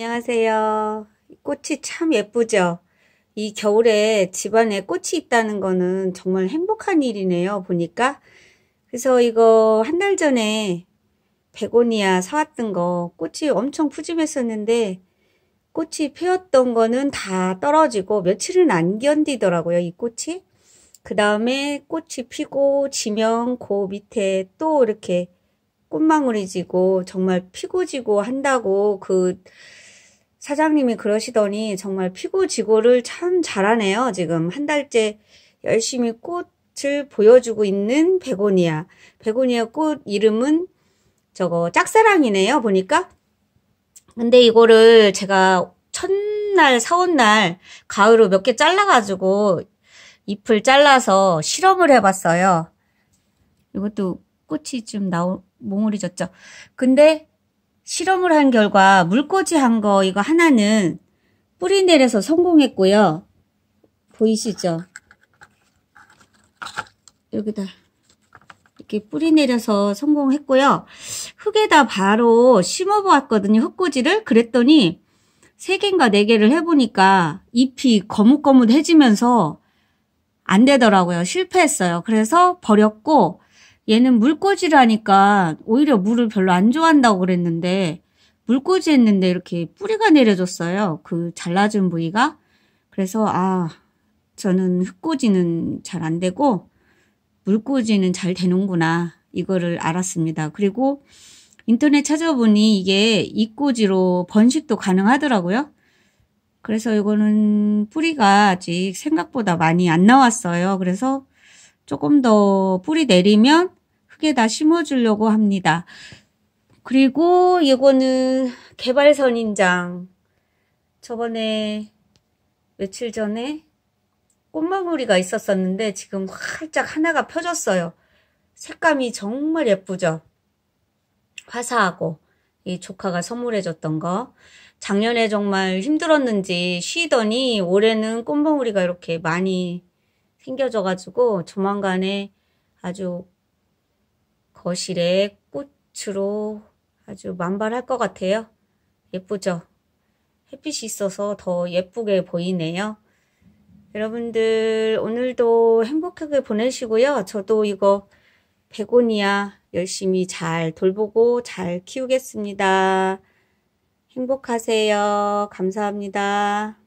안녕하세요. 꽃이 참 예쁘죠? 이 겨울에 집안에 꽃이 있다는 거는 정말 행복한 일이네요. 보니까. 그래서 이거 한 달 전에 베고니아 사왔던 거 꽃이 엄청 푸짐했었는데 꽃이 피었던 거는 다 떨어지고 며칠은 안 견디더라고요. 이 꽃이. 그 다음에 꽃이 피고 지면 그 밑에 또 이렇게 꽃망울이 지고 정말 피고 지고 한다고 그 사장님이 그러시더니 정말 피고지고를 참 잘하네요. 지금 한 달째 열심히 꽃을 보여주고 있는 베고니아. 베고니아 꽃 이름은 저거 짝사랑이네요. 보니까. 근데 이거를 제가 첫날 사온 날가을로몇 개 잘라가지고 잎을 잘라서 실험을 해봤어요. 이것도 꽃이 좀 나오, 몽우리 졌죠. 근데 실험을 한 결과 물꽂이 한 거 이거 하나는 뿌리 내려서 성공했고요. 보이시죠? 여기다 이렇게 뿌리 내려서 성공했고요. 흙에다 바로 심어보았거든요. 흙꽂이를 그랬더니 3개인가 4개를 해보니까 잎이 거뭇거뭇해지면서 안 되더라고요. 실패했어요. 그래서 버렸고 얘는 물꽂이라니까 오히려 물을 별로 안 좋아한다고 그랬는데 물꽂이 했는데 이렇게 뿌리가 내려졌어요. 그 잘라준 부위가. 그래서 아 저는 흙꽂이는 잘 안 되고 물꽂이는 잘 되는구나 이거를 알았습니다. 그리고 인터넷 찾아보니 이게 잎꽂이로 번식도 가능하더라고요. 그래서 이거는 뿌리가 아직 생각보다 많이 안 나왔어요. 그래서 조금 더 뿌리 내리면 크게 다 심어주려고 합니다. 그리고 이거는 개발선인장 저번에 며칠 전에 꽃마무리가 있었었는데 지금 활짝 하나가 펴졌어요. 색감이 정말 예쁘죠? 화사하고 이 조카가 선물해줬던 거 작년에 정말 힘들었는지 쉬더니 올해는 꽃봉우리가 이렇게 많이 생겨져가지고 조만간에 아주 거실에 꽃으로 아주 만발할 것 같아요. 예쁘죠? 햇빛이 있어서 더 예쁘게 보이네요. 여러분들 오늘도 행복하게 보내시고요. 저도 이거 베고니아 열심히 잘 돌보고 잘 키우겠습니다. 행복하세요. 감사합니다.